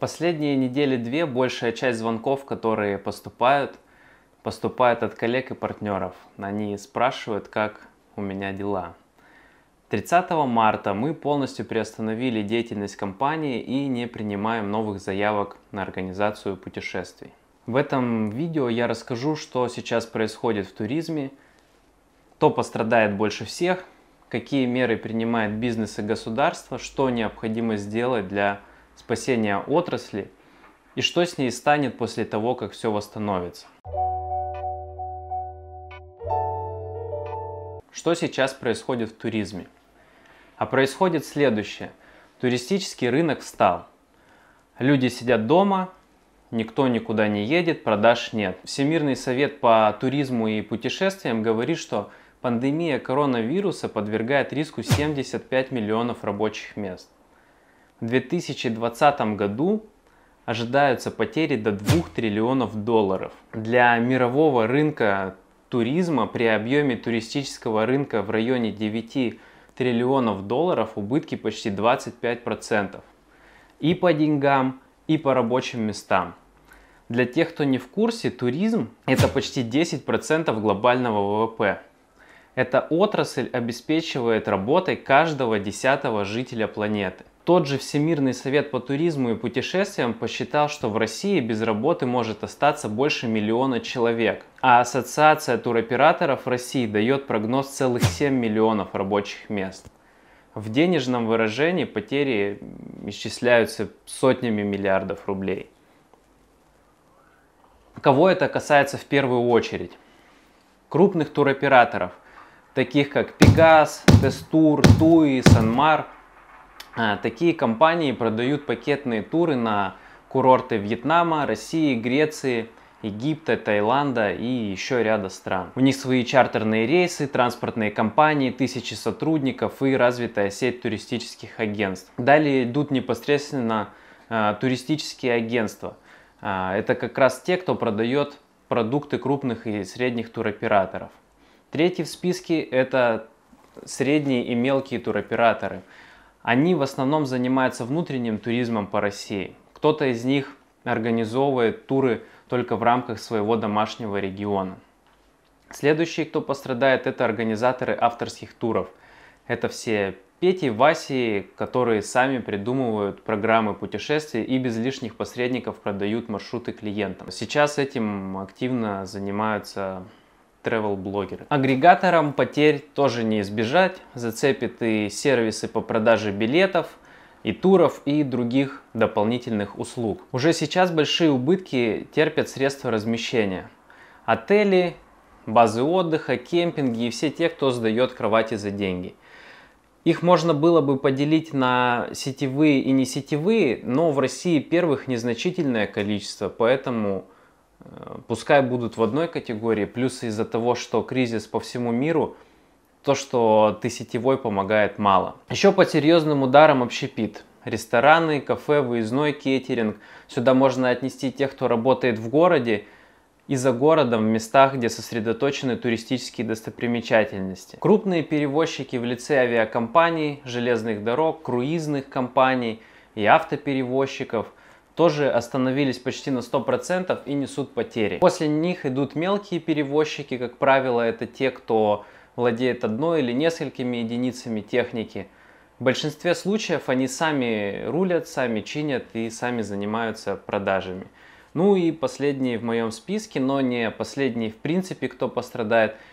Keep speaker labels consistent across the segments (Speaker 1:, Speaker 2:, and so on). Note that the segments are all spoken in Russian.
Speaker 1: Последние недели-две большая часть звонков, которые поступают, поступают от коллег и партнеров. Они спрашивают, как у меня дела. 30 марта мы полностью приостановили деятельность компании и не принимаем новых заявок на организацию путешествий. В этом видео я расскажу, что сейчас происходит в туризме, кто пострадает больше всех, какие меры принимает бизнес и государство, что необходимо сделать для спасения отрасли и что с ней станет после того, как все восстановится. Что сейчас происходит в туризме? А происходит следующее. Туристический рынок встал. Люди сидят дома, никто никуда не едет, продаж нет. Всемирный совет по туризму и путешествиям говорит, что пандемия коронавируса подвергает риску 75 миллионов рабочих мест в 2020 году ожидаются потери до 2 триллионов долларов. Для мирового рынка туризма при объеме туристического рынка в районе 9 триллионов долларов убытки почти 25%. И по деньгам, и по рабочим местам. Для тех, кто не в курсе, туризм – это почти 10% глобального ВВП. Эта отрасль обеспечивает работой каждого десятого жителя планеты. Тот же Всемирный совет по туризму и путешествиям посчитал, что в России без работы может остаться больше миллиона человек, а Ассоциация туроператоров России дает прогноз целых 7 миллионов рабочих мест. В денежном выражении потери исчисляются сотнями миллиардов рублей. Кого это касается в первую очередь? Крупных туроператоров, таких как Пегас, Тестур, Туи, Санмар – Э, такие компании продают пакетные туры на курорты Вьетнама, России, Греции, Египта, Таиланда и еще ряда стран. У них свои чартерные рейсы, транспортные компании, тысячи сотрудников и развитая сеть туристических агентств. Далее идут непосредственно э, туристические агентства. Э, это как раз те, кто продает продукты крупных и средних туроператоров. Третий в списке это средние и мелкие туроператоры – они в основном занимаются внутренним туризмом по России. Кто-то из них организовывает туры только в рамках своего домашнего региона. Следующие, кто пострадает, это организаторы авторских туров. Это все Пети, Васи, которые сами придумывают программы путешествий и без лишних посредников продают маршруты клиентам. Сейчас этим активно занимаются travel-блогеры. Агрегаторам потерь тоже не избежать, зацепит и сервисы по продаже билетов, и туров, и других дополнительных услуг. Уже сейчас большие убытки терпят средства размещения. Отели, базы отдыха, кемпинги и все те, кто сдает кровати за деньги. Их можно было бы поделить на сетевые и не сетевые, но в России первых незначительное количество, поэтому Э, пускай будут в одной категории, плюс из-за того, что кризис по всему миру, то, что ты сетевой, помогает мало. Еще по серьезным ударам общепит. Рестораны, кафе, выездной кейтеринг. Сюда можно отнести тех, кто работает в городе и за городом в местах, где сосредоточены туристические достопримечательности. Крупные перевозчики в лице авиакомпаний, железных дорог, круизных компаний и автоперевозчиков – тоже остановились почти на 100% и несут потери. После них идут мелкие перевозчики, как правило, это те, кто владеет одной или несколькими единицами техники. В большинстве случаев они сами рулят, сами чинят и сами занимаются продажами. Ну и последний в моем списке, но не последний в принципе, кто пострадает –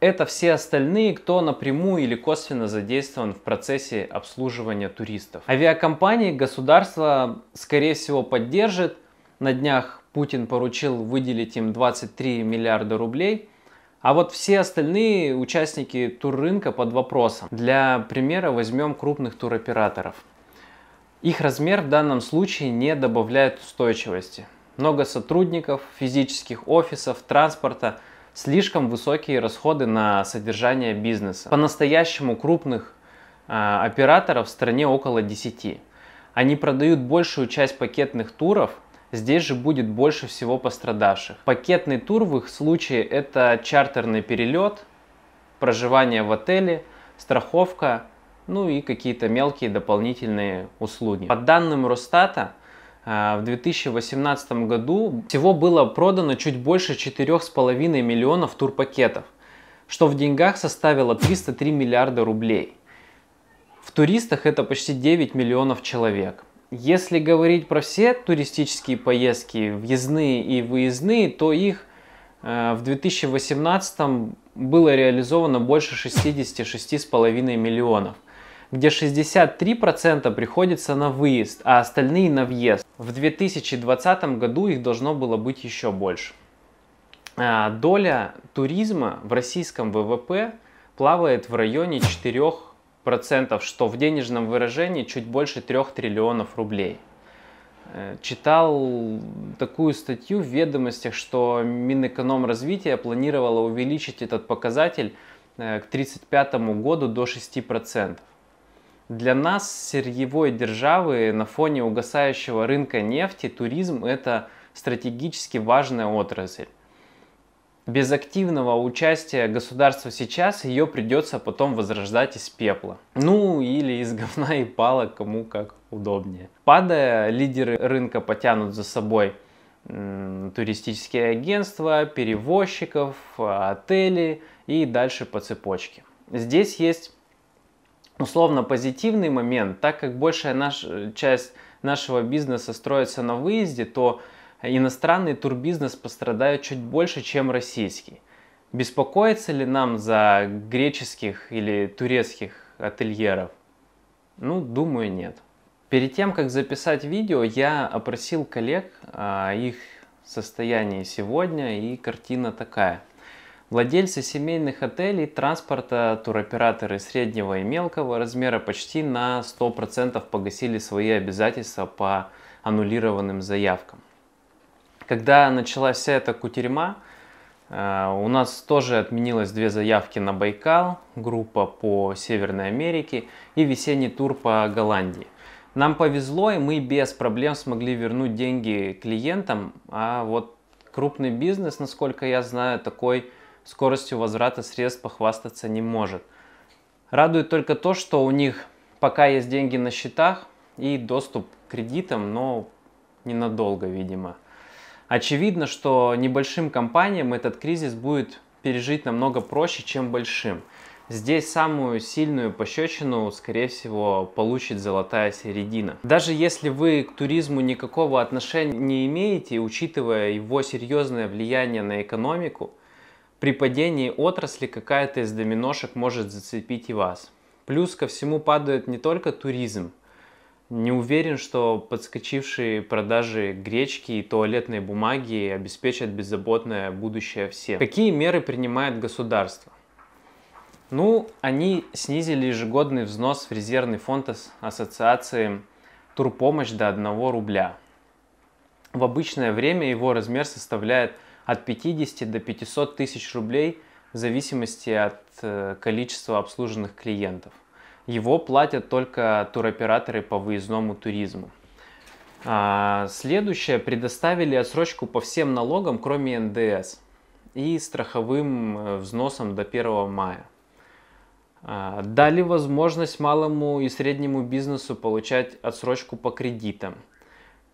Speaker 1: это все остальные, кто напрямую или косвенно задействован в процессе обслуживания туристов. Авиакомпании государство, скорее всего, поддержит. На днях Путин поручил выделить им 23 миллиарда рублей. А вот все остальные участники туррынка под вопросом. Для примера возьмем крупных туроператоров. Их размер в данном случае не добавляет устойчивости. Много сотрудников, физических офисов, транспорта – слишком высокие расходы на содержание бизнеса. По-настоящему крупных э, операторов в стране около 10. Они продают большую часть пакетных туров, здесь же будет больше всего пострадавших. Пакетный тур в их случае это чартерный перелет, проживание в отеле, страховка, ну и какие-то мелкие дополнительные услуги. По данным Росстата, а, в 2018 году всего было продано чуть больше 4,5 миллионов турпакетов, что в деньгах составило 303 миллиарда рублей. В туристах это почти 9 миллионов человек. Если говорить про все туристические поездки, въездные и выездные, то их э, в 2018 было реализовано больше 66,5 миллионов, где 63% приходится на выезд, а остальные на въезд. В 2020 году их должно было быть еще больше. А, доля туризма в российском ВВП плавает в районе 4%, что в денежном выражении чуть больше 3 триллионов рублей э, читал такую статью в ведомостях, что Минэкономразвития планировало увеличить этот показатель э, к 1935 году до 6%. Для нас, сырьевой державы, на фоне угасающего рынка нефти, туризм – это стратегически важная отрасль. Без активного участия государства сейчас ее придется потом возрождать из пепла. Ну или из говна и палок, кому как удобнее. Падая, лидеры рынка потянут за собой туристические агентства, перевозчиков, отели и дальше по цепочке. Здесь есть условно ну, позитивный момент, так как большая наш, э, часть нашего бизнеса строится на выезде, то иностранный турбизнес пострадает чуть больше, чем российский. Беспокоиться ли нам за греческих или турецких ательеров? Ну, думаю, нет. Перед тем, как записать видео, я опросил коллег о а, их состоянии сегодня, и картина такая. Владельцы семейных отелей, транспорта, туроператоры среднего и мелкого размера почти на 100% погасили свои обязательства по аннулированным заявкам. Когда началась вся эта кутерьма, э, у нас тоже отменилось две заявки на Байкал, группа по Северной Америке и весенний тур по Голландии. Нам повезло, и мы без проблем смогли вернуть деньги клиентам, а вот крупный бизнес, насколько я знаю, такой скоростью возврата средств похвастаться не может. Радует только то, что у них пока есть деньги на счетах и доступ к кредитам, но ненадолго, видимо. Очевидно, что небольшим компаниям этот кризис будет пережить намного проще, чем большим. Здесь самую сильную пощечину, скорее всего, получит золотая середина. Даже если вы к туризму никакого отношения не имеете, учитывая его серьезное влияние на экономику, при падении отрасли какая-то из доминошек может зацепить и вас. Плюс ко всему падает не только туризм. Не уверен, что подскочившие продажи гречки и туалетной бумаги обеспечат беззаботное будущее всем. Какие меры принимает государство? Ну, они снизили ежегодный взнос в резервный фонд ассоциации турпомощь до 1 рубля. В обычное время его размер составляет от 50 до 500 тысяч рублей в зависимости от э, количества обслуженных клиентов. Его платят только туроператоры по выездному туризму. А, следующее, предоставили отсрочку по всем налогам, кроме НДС и страховым э, взносом до 1 мая. А, дали возможность малому и среднему бизнесу получать отсрочку по кредитам –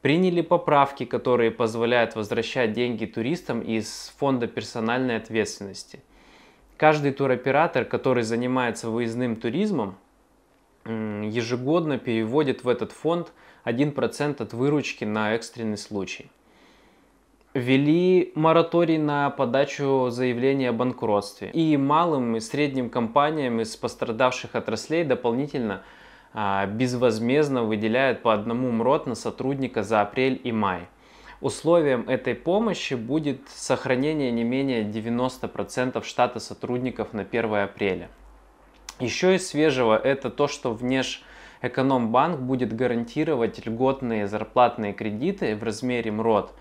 Speaker 1: приняли поправки, которые позволяют возвращать деньги туристам из фонда персональной ответственности. Каждый туроператор, который занимается выездным туризмом, ежегодно переводит в этот фонд 1% от выручки на экстренный случай. Ввели мораторий на подачу заявления о банкротстве. И малым и средним компаниям из пострадавших отраслей дополнительно – а, безвозмездно выделяют по одному МРОТ на сотрудника за апрель и май. Условием этой помощи будет сохранение не менее 90% штата сотрудников на 1 апреля. Еще из свежего это то, что Внешэкономбанк будет гарантировать льготные зарплатные кредиты в размере МРОД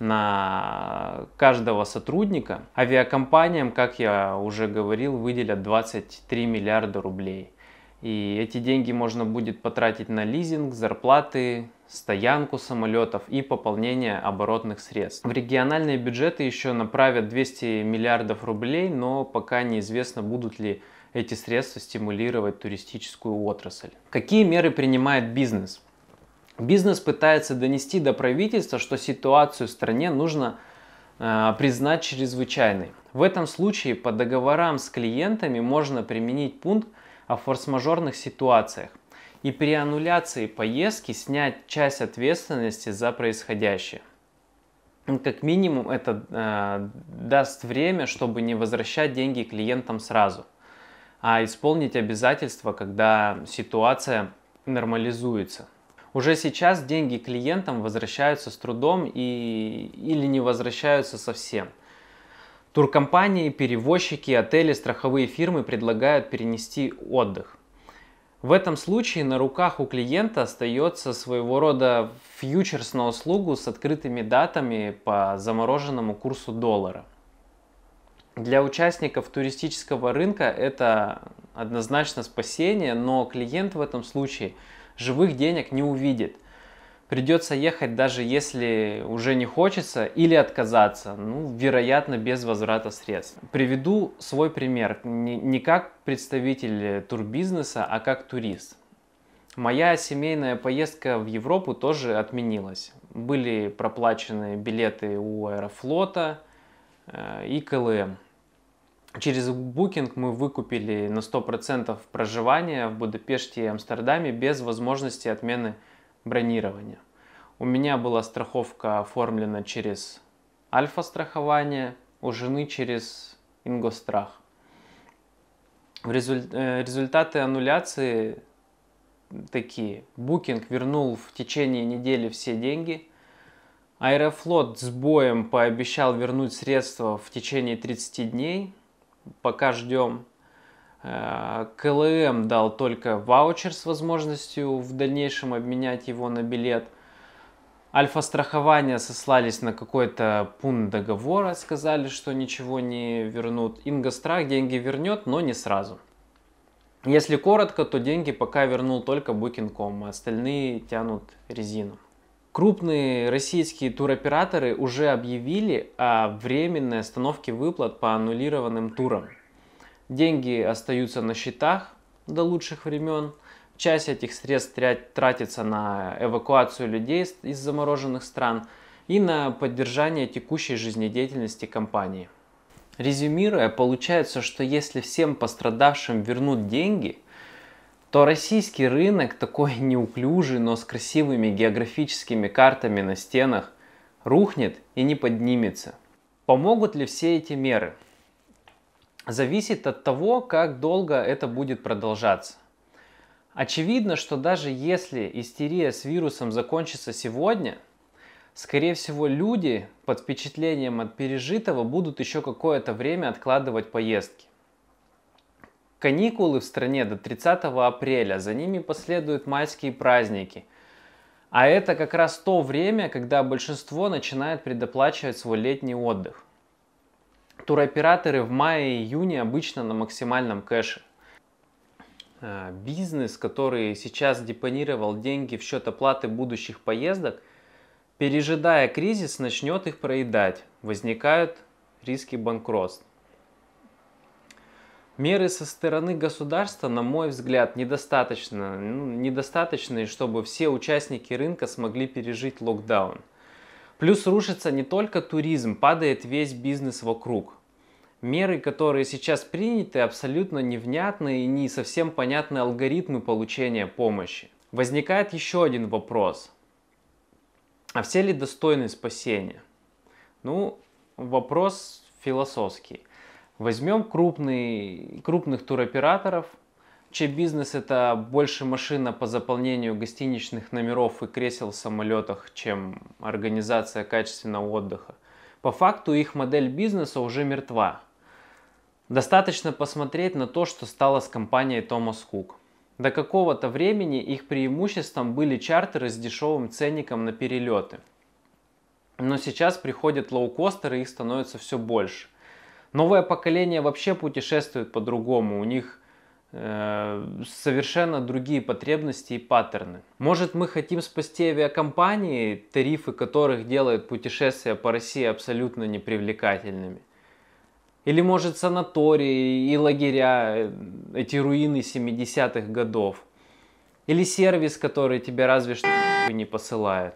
Speaker 1: на каждого сотрудника. Авиакомпаниям, как я уже говорил, выделят 23 миллиарда рублей. И эти деньги можно будет потратить на лизинг, зарплаты, стоянку самолетов и пополнение оборотных средств. В региональные бюджеты еще направят 200 миллиардов рублей, но пока неизвестно, будут ли эти средства стимулировать туристическую отрасль. Какие меры принимает бизнес? Бизнес пытается донести до правительства, что ситуацию в стране нужно э, признать чрезвычайной. В этом случае по договорам с клиентами можно применить пункт о форс-мажорных ситуациях и при аннуляции поездки снять часть ответственности за происходящее. Ну, как минимум это э, даст время, чтобы не возвращать деньги клиентам сразу, а исполнить обязательства, когда ситуация нормализуется. Уже сейчас деньги клиентам возвращаются с трудом и, или не возвращаются совсем – Туркомпании, перевозчики, отели, страховые фирмы предлагают перенести отдых. В этом случае на руках у клиента остается своего рода фьючерс на услугу с открытыми датами по замороженному курсу доллара. Для участников туристического рынка это однозначно спасение, но клиент в этом случае живых денег не увидит придется ехать даже если уже не хочется или отказаться, ну, вероятно, без возврата средств. Приведу свой пример, не, как представитель турбизнеса, а как турист. Моя семейная поездка в Европу тоже отменилась. Были проплачены билеты у Аэрофлота э, и КЛМ. Через Booking мы выкупили на 100% проживание в Будапеште и Амстердаме без возможности отмены бронирования. У меня была страховка оформлена через Альфа-страхование, у жены через Ингострах. Резуль... Э, результаты аннуляции такие. Booking вернул в течение недели все деньги. Аэрофлот с боем пообещал вернуть средства в течение 30 дней. Пока ждем. Э, КЛМ дал только ваучер с возможностью в дальнейшем обменять его на билет. Альфа-страхование сослались на какой-то пункт договора, сказали, что ничего не вернут. Ингострах деньги вернет, но не сразу. Если коротко, то деньги пока вернул только Booking.com, а остальные тянут резину. Крупные российские туроператоры уже объявили о временной остановке выплат по аннулированным турам. Деньги остаются на счетах до лучших времен. Часть этих средств тратится на эвакуацию людей из замороженных стран и на поддержание текущей жизнедеятельности компании. Резюмируя, получается, что если всем пострадавшим вернут деньги, то российский рынок, такой неуклюжий, но с красивыми географическими картами на стенах, рухнет и не поднимется. Помогут ли все эти меры? зависит от того, как долго это будет продолжаться. Очевидно, что даже если истерия с вирусом закончится сегодня, скорее всего люди под впечатлением от пережитого будут еще какое-то время откладывать поездки. Каникулы в стране до 30 апреля, за ними последуют майские праздники. А это как раз то время, когда большинство начинает предоплачивать свой летний отдых. Туроператоры в мае июне обычно на максимальном кэше. Э, бизнес, который сейчас депонировал деньги в счет оплаты будущих поездок, пережидая кризис, начнет их проедать. Возникают риски банкротства. Меры со стороны государства, на мой взгляд, недостаточно, ну, недостаточны, чтобы все участники рынка смогли пережить локдаун – Плюс рушится не только туризм, падает весь бизнес вокруг. Меры, которые сейчас приняты, абсолютно невнятны и не совсем понятны алгоритмы получения помощи. Возникает еще один вопрос. А все ли достойны спасения? Ну, вопрос философский. Возьмем крупный, крупных туроператоров – Чей бизнес это больше машина по заполнению гостиничных номеров и кресел в самолетах, чем организация качественного отдыха. По факту их модель бизнеса уже мертва. Достаточно посмотреть на то, что стало с компанией Томас Кук. До какого-то времени их преимуществом были чартеры с дешевым ценником на перелеты. Но сейчас приходят лоукостеры, их становится все больше. Новое поколение вообще путешествует по-другому. У них Э, совершенно другие потребности и паттерны. Может мы хотим спасти авиакомпании, тарифы которых делают путешествия по России абсолютно непривлекательными. Или может санатории и лагеря, э, эти руины 70-х годов. Или сервис, который тебе разве что не посылает.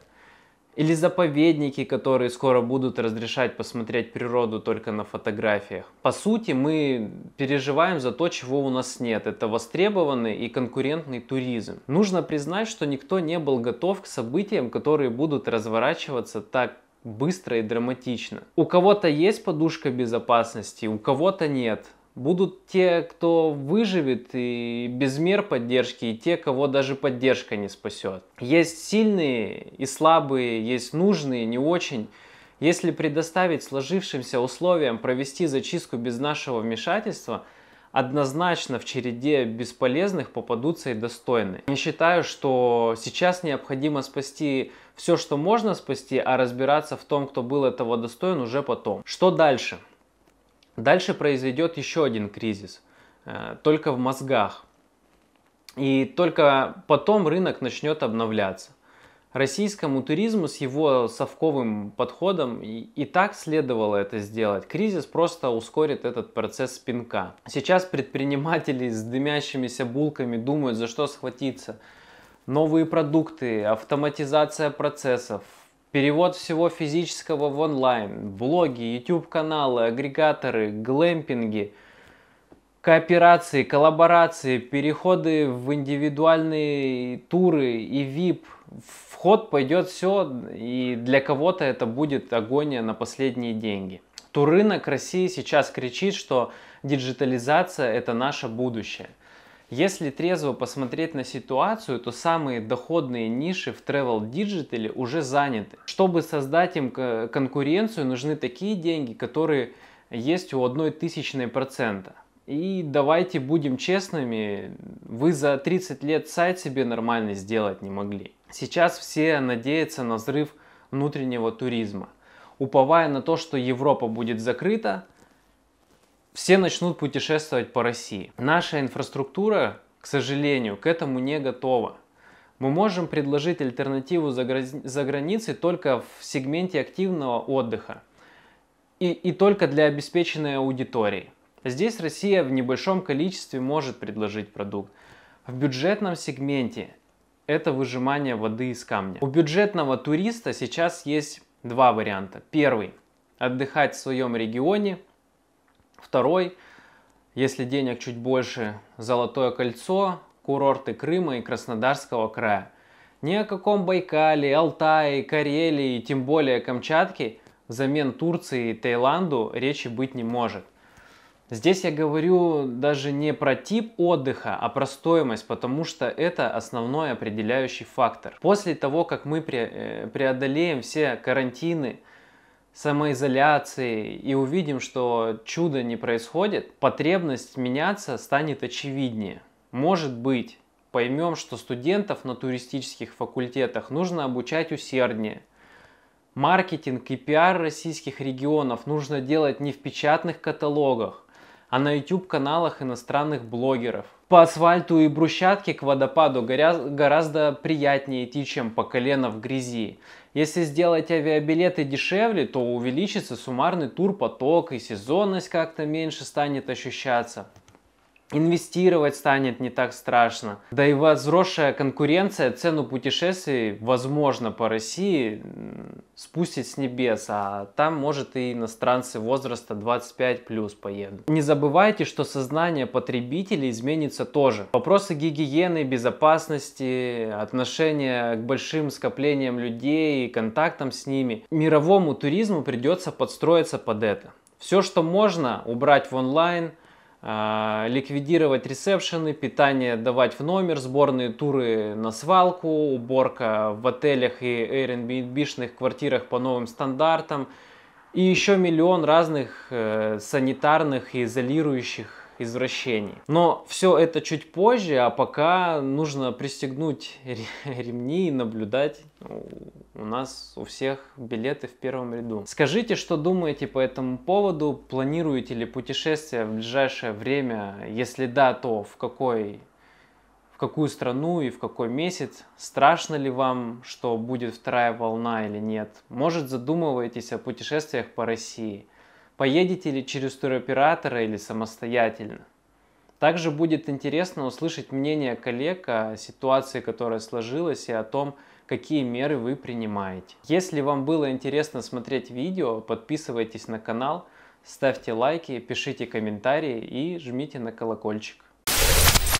Speaker 1: Или заповедники, которые скоро будут разрешать посмотреть природу только на фотографиях. По сути, мы переживаем за то, чего у нас нет. Это востребованный и конкурентный туризм. Нужно признать, что никто не был готов к событиям, которые будут разворачиваться так быстро и драматично. У кого-то есть подушка безопасности, у кого-то нет. Будут те, кто выживет и без мер поддержки, и те, кого даже поддержка не спасет. Есть сильные и слабые, есть нужные, не очень. Если предоставить сложившимся условиям провести зачистку без нашего вмешательства, однозначно в череде бесполезных попадутся и достойные. Я считаю, что сейчас необходимо спасти все, что можно спасти, а разбираться в том, кто был этого достоин, уже потом. Что дальше? Дальше произойдет еще один кризис, э, только в мозгах. И только потом рынок начнет обновляться. Российскому туризму с его совковым подходом и, и так следовало это сделать. Кризис просто ускорит этот процесс спинка. Сейчас предприниматели с дымящимися булками думают, за что схватиться. Новые продукты, автоматизация процессов, Перевод всего физического в онлайн, блоги, YouTube-каналы, агрегаторы, глэмпинги, кооперации, коллаборации, переходы в индивидуальные туры и VIP. Вход пойдет все, и для кого-то это будет агония на последние деньги. Турынок России сейчас кричит, что диджитализация – это наше будущее – если трезво посмотреть на ситуацию, то самые доходные ниши в Travel Digital уже заняты. Чтобы создать им конкуренцию, нужны такие деньги, которые есть у одной тысячной процента. И давайте будем честными, вы за 30 лет сайт себе нормально сделать не могли. Сейчас все надеются на взрыв внутреннего туризма. Уповая на то, что Европа будет закрыта, все начнут путешествовать по России. Наша инфраструктура, к сожалению, к этому не готова. Мы можем предложить альтернативу за, границей только в сегменте активного отдыха и, и только для обеспеченной аудитории. Здесь Россия в небольшом количестве может предложить продукт. В бюджетном сегменте это выжимание воды из камня. У бюджетного туриста сейчас есть два варианта. Первый – отдыхать в своем регионе, Второй, если денег чуть больше, Золотое кольцо, курорты Крыма и Краснодарского края. Ни о каком Байкале, Алтае, Карелии и тем более Камчатке взамен Турции и Таиланду речи быть не может. Здесь я говорю даже не про тип отдыха, а про стоимость, потому что это основной определяющий фактор. После того, как мы э, преодолеем все карантины, самоизоляции и увидим, что чудо не происходит, потребность меняться станет очевиднее. Может быть, поймем, что студентов на туристических факультетах нужно обучать усерднее. Маркетинг и пиар российских регионов нужно делать не в печатных каталогах, а на YouTube-каналах иностранных блогеров. По асфальту и брусчатке к водопаду гораздо приятнее идти, чем по колено в грязи. Если сделать авиабилеты дешевле, то увеличится суммарный турпоток и сезонность как-то меньше станет ощущаться. Инвестировать станет не так страшно. Да и возросшая конкуренция цену путешествий, возможно, по России спустит с небес, а там, может, и иностранцы возраста 25 плюс поедут. Не забывайте, что сознание потребителей изменится тоже. Вопросы гигиены, безопасности, отношения к большим скоплениям людей и контактам с ними. Мировому туризму придется подстроиться под это. Все, что можно, убрать в онлайн, а, ликвидировать ресепшены, питание давать в номер, сборные туры на свалку, уборка в отелях и Airbnb-шных квартирах по новым стандартам и еще миллион разных э, санитарных и изолирующих извращений. Но все это чуть позже, а пока нужно пристегнуть ремни и наблюдать. Ну, у нас у всех билеты в первом ряду. Скажите, что думаете по этому поводу? Планируете ли путешествие в ближайшее время? Если да, то в какой в какую страну и в какой месяц, страшно ли вам, что будет вторая волна или нет. Может задумываетесь о путешествиях по России – Поедете ли через туроператора или самостоятельно? Также будет интересно услышать мнение коллег о ситуации, которая сложилась, и о том, какие меры вы принимаете. Если вам было интересно смотреть видео, подписывайтесь на канал, ставьте лайки, пишите комментарии и жмите на колокольчик.